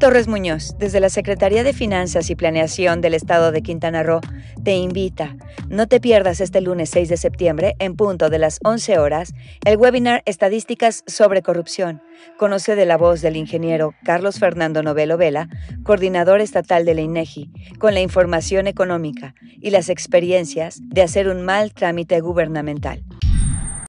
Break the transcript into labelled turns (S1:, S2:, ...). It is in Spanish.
S1: Torres Muñoz, desde la Secretaría de Finanzas y Planeación del Estado de Quintana Roo, te invita. No te pierdas este lunes 6 de septiembre, en punto de las 11 horas, el webinar Estadísticas sobre Corrupción. Conoce de la voz del ingeniero Carlos Fernando Novelo Vela, coordinador estatal de la INEGI, con la información económica y las experiencias de hacer un mal trámite gubernamental.